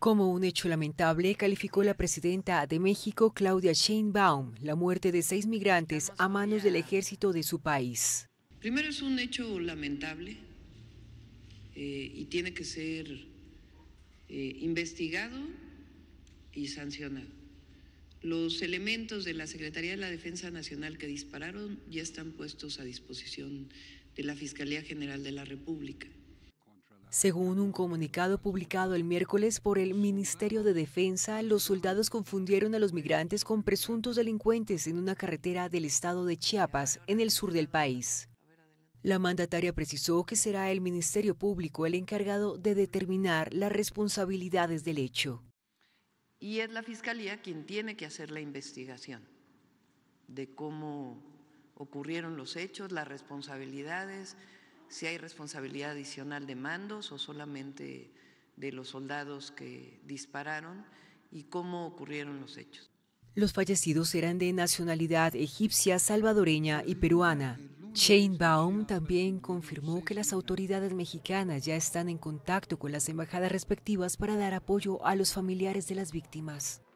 Como un hecho lamentable, calificó la presidenta de México, Claudia Sheinbaum, la muerte de seis migrantes a manos del ejército de su país. Primero es un hecho lamentable eh, y tiene que ser eh, investigado y sancionado. Los elementos de la Secretaría de la Defensa Nacional que dispararon ya están puestos a disposición de la Fiscalía General de la República. Según un comunicado publicado el miércoles por el Ministerio de Defensa, los soldados confundieron a los migrantes con presuntos delincuentes en una carretera del estado de Chiapas, en el sur del país. La mandataria precisó que será el Ministerio Público el encargado de determinar las responsabilidades del hecho. Y es la Fiscalía quien tiene que hacer la investigación de cómo ocurrieron los hechos, las responsabilidades, si hay responsabilidad adicional de mandos o solamente de los soldados que dispararon y cómo ocurrieron los hechos. Los fallecidos eran de nacionalidad egipcia, salvadoreña y peruana. Shane Baum también confirmó que las autoridades mexicanas ya están en contacto con las embajadas respectivas para dar apoyo a los familiares de las víctimas.